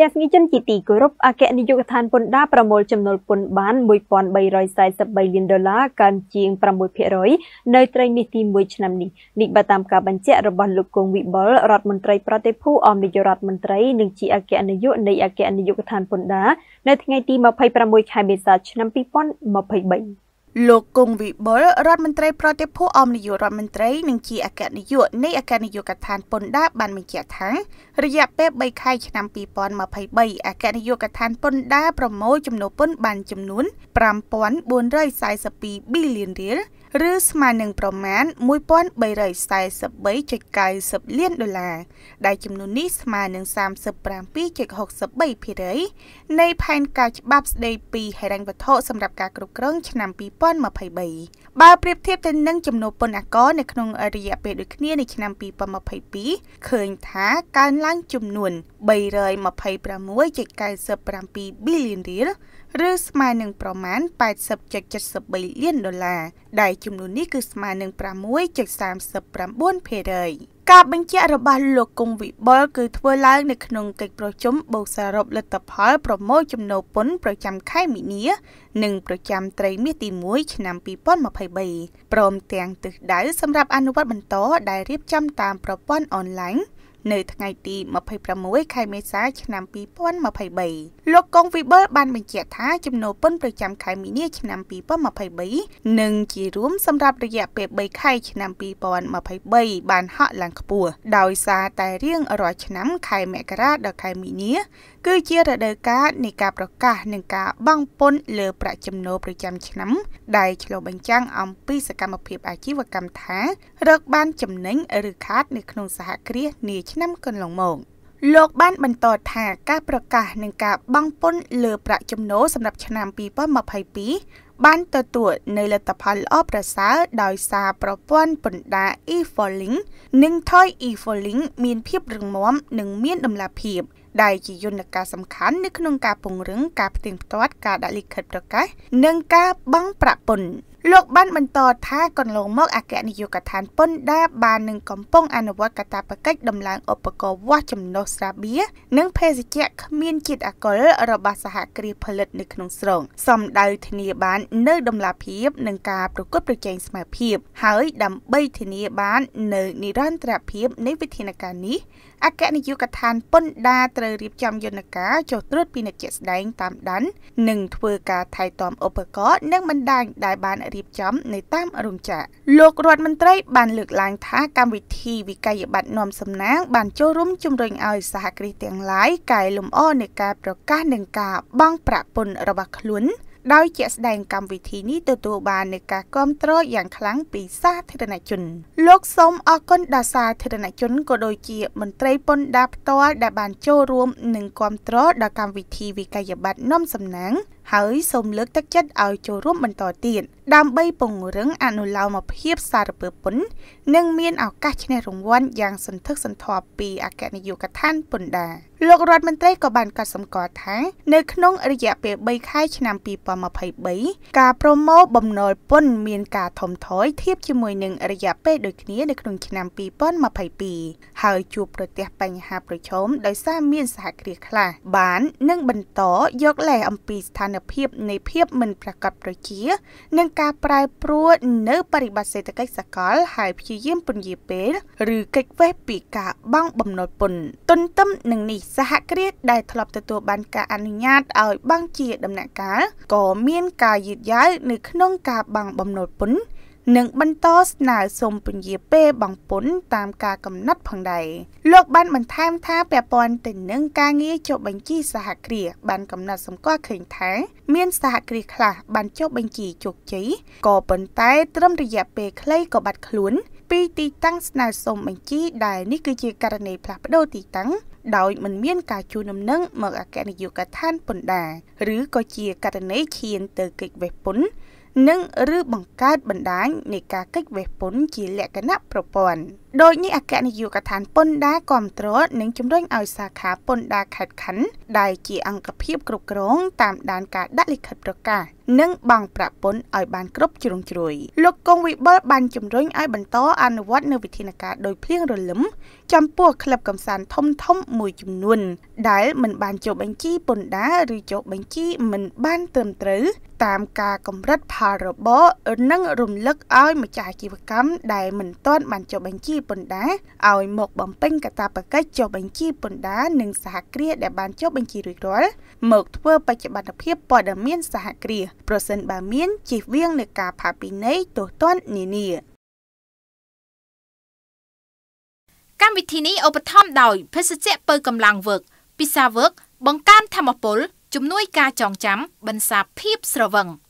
ទាំងស្ងីជនជាទីគោរពអគ្គនាយកដ្ឋានពន្ធដារប្រមូលចំណូលពន្ធបាន1343លានដុល្លារកើនជាង6%នៅត្រីមាសទី1ឆ្នាំនេះនេះបើតាមការបញ្ជាក់របស់លោកគង់វិបុលរដ្ឋមន្ត្រីប្រតិភូអមនាយករដ្ឋមន្ត្រី និងជាអគ្គនាយកនៃអគ្គនាយកដ្ឋានពន្ធដារនៅថ្ងៃទី26ខែមេសាឆ្នាំ2023លោកគង់វិបុលរដ្ឋមន្ត្រីប្រតិភូអមនាយករដ្ឋមន្ត្រីនិងជាអគ្គនាយកនៃអគ្គនាយកដ្ឋានពន្ធដារបានបញ្ជាក់ថារយៈពេល3ខែឆ្នាំ2023អគ្គនាយកដ្ឋានពន្ធដារប្រមូលចំណូលពន្ធបានចំនួន5442ប៊ីលានរៀលឬស្មើនឹងប្រមាណ1343.90លានដុល្លារដែលចំនួននេះស្មើនឹង37.63%នៃផែនការច្បាប់ស្តីពីហិរញ្ញវត្ថុសម្រាប់ការគ្រប់គ្រងឆ្នាំ2023បើប្រៀបធៀបទៅនឹងចំនួនពន្ធអាករនៅក្នុងរយៈពេលដូចគ្នានៃឆ្នាំ2022ឃើញថាកើនឡើងចំនួន326.97ប៊ីលៀនរៀលឬស្មើនឹងប្រមាណ80.73លានដុល្លារដែលចំនួននេះគឺស្មើនឹង6.39%ការបញ្ជាក់របស់លោកគង់វិបុលគឺធ្វើឡើង នៅក្នុងកិច្ចប្រជុំបូកសរុបលទ្ធផលប្រមូលចំណូលពន្ធប្រចាំខែមីនា និងប្រចាំត្រីមាសទី1ឆ្នាំ2023ព្រមទាំងទិសដៅសម្រាប់អនុវត្តបន្តដែលរៀបចំតាមប្រព័ន្ធអនឡាញនៅថ្ងៃទី26ខែមេសា ឆ្នាំ2023លោកកុងវិបុលបានបញ្ជាក់ថាចំណូលពន្ធប្រចាំខែមីនាឆ្នាំ2023និងជារួមសម្រាប់ រយៈពេល3ខែឆ្នាំ2023បានហក់ឡើងខ្ពស់ដោយសារតែរៀងរាល់ឆ្នាំ ខែមករាដល់ខែមីនា គឺជា រដូវកាលនៃការប្រកាស និងការបង់ពន្ធលើប្រាក់ចំណូលប្រចាំឆ្នាំ ដែលឆ្លុះបញ្ចាំងអំពីសកម្មភាពអាជីវកម្មថារកបានចំណេញឬខាតនៅក្នុងសហគ្រាសនាឆ្នាំកន្លងមកលោកបានបន្តថាការប្រកាសនឹងការបង់ពន្ធលើប្រាក់ចំណូលសម្រាប់ឆ្នាំ2022បានទទួលនៅលទ្ធផលល្អប្រសើរដោយសារប្រព័ន្ធពន្ធដារ e-filing និង Toy e-filing មានភាពរឹងមាំនិងមានតម្លាភាពដែលជាយន្តការសំខាន់នៅក្នុងការពង្រឹងការផ្ទៀងផ្ទាត់ការដាក់លិខិតប្រកាសនិងការបង់ប្រាក់ពន្ធលោកបានបន្តថាកន្លងមកអគ្គនាយកដ្ឋានពន្ធដារបាននឹងកំពុងអនុវត្តកាតព្វកិច្ចដំឡើងឧបករណ៍វាស់ចំណុះស្រាបៀរនិងភេសជ្ជៈគ្មានជាតិអាល់កុលរបស់សហគ្រាសផលិតនៅក្នុងស្រុកសំដៅធានាបាននៅដំណាភាពនិងការប្រកួតប្រជែងស្មើភាព ហើយដើម្បីធានាបាននៅនិរន្តរភាពនៃវិធានការនេះអគ្គនាយកដ្ឋានពន្ធដារត្រូវរៀបចំយន្តការចុះត្រួតពិនិត្យជាក់ស្ដែងតាមដាន និងធ្វើការថែទាំឧបករណ៍និងបណ្ដាញដែលបានរៀរៀបចំនៅតាមរោងចក្រលោករដ្ឋមន្ត្រីបានលើកឡើងថាកម្មវិធីវិក័យប័ត្រនាំសំណាង បានចូលរួមជំរុញឲ្យ សហគ្រាសទាំងឡាយកែលម្អនៃការប្រកាស និងការបង់ប្រាក់ពន្ធរបស់ខ្លួនដោយជាក់ស្ដែងកម្មវិធីនេះទទួលបាននូវការគ្រប់គ្រងយ៉ាងខ្លាំងពីសាធារណជនលោកសូមអរគុណដល់សាធារណជនក៏ដូចជាមន្ត្រីពន្ធដារផ្ទាល់ដែលបានចូលរួមនិងគ្រប់គ្រងដល់កម្មវិធីវិក័យប័ត្រនាំសំណាងហើយសូមលើកទឹកចិត្តឲ្យចូលរួមបន្តទៀតដើម្បីពង្រឹងអនុលោមភាពសារពើពន្ធនិង មានឱកាសឈ្នះរង្វាន់យ៉ាងសន្ធឹកសន្ធាប់ពីអគ្គនាយកដ្ឋានពន្ធដារលោករដ្ឋមន្ត្រីក៏បានកត់សម្គាល់ថា នៅក្នុង រយៈពេល3ខែឆ្នាំ2023ការប្រមូលបំណុលពន្ធមានការថមថយធៀបជាមួយនឹងរយៈពេលដូចគ្នានៅក្នុងឆ្នាំ2022ហើយជួបប្រទះបញ្ហាប្រឈមដោយសារមានសហគ្រាសខ្លះបាននឹងបន្តយកលេសអំពីស្ថានភាពនៃភាពមិនប្រកបប្រជានិងការប្រែប្រួលនៅបរិបទសេដ្ឋកិច្ចសកល ហើយព្យាយាមពន្យាពេលឬកិច្ចវេះពីការបង់បំណុលពន្ធទន្ទឹមនឹងនេះសហគ្រាសដែលធ្លាប់ទទួលបានការអនុញ្ញាតឲ្យបង់ជាដំណាក់កាលក៏មានការយឺតយ៉ាវនៅក្នុងការបង់បំណុលពន្ធនិងបន្តស្នើសុំពញាពេលបងពុន តាមការកំណត់ផងដែរលោកបានបន្ថែមថាពាក់ព័ន្ធទៅនឹងការងារចុះបញ្ជីសហគ្រាសបានកំណត់សម្គាល់ឃើញថាមានសហគ្រាសខ្លះបានចុះបញ្ជីជោគជ័យក៏ប៉ុន្តែត្រឹមរយៈពេលខ្លីក៏បាត់ខ្លួន ពីទីតាំងស្នើសុំបញ្ជីដែលនេះគឺជាករណីផ្លាស់ប្ដូរទីតាំងដោយមិនមានការជូនដំណឹងមកអគ្គនាយកដ្ឋានពន្ធដារឬក៏ជាករណីឈានទៅកិច្ចវេះពន្ធនិងឬបង្កើតបណ្ដាញនៃការកិច្ចវេះពន្ធជាលក្ខណៈប្រព័ន្ធ។ដោយនេះអគ្គនាយកដ្ឋានពន្ធដារគ្រប់គ្រងនិងជំរុញឲ្យសាខាពន្ធដារខេត្តខណ្ឌដែលជាអង្គភាពគ្រប់គ្រងតាមដានការដាក់លិខិតប្រកាសនិងបង់ប្រាក់ពន្ធឲ្យបានគ្រប់ជ្រុងជ្រោយលោកកុងវិបុលបានជំរុញឲ្យបន្តអនុវត្តនូវវិធានការដោយភ្លៀងរលឹមចំពោះក្លឹបកំសាន្តធំធំមួយចំនួនដែលមិនបានចុះបញ្ជីពន្ធដារឬចុះបញ្ជីមិនបានត្រឹមត្រូវតាមការកម្រិតផលរបរនិងរំលឹកឲ្យម្ចាស់អាជីវកម្មដែលមិនទាន់បានចុះបញ្ជីពន្ធដាឲ្យមក បំពេញកាតព្វកិច្ចចុះបញ្ជីពន្ធដានិងសហគ្រាសដែលបានចុះបញ្ជីរួចរាល់មកធ្វើបច្ចុប្បន្នភាពព័ត៌មានសហគ្រាសប្រសិនបើមានជិះវៀងនៃការផាកពិន័យទោសទណ្ឌនានាកម្មវិធីនេះឧបត្ថម្ភដោយភេសជ្ជៈពើកម្លាំងវើក ពិសាវើក បង្កើនធមពលជំនួយការចងចាំបន្សាភាពស្រវឹង។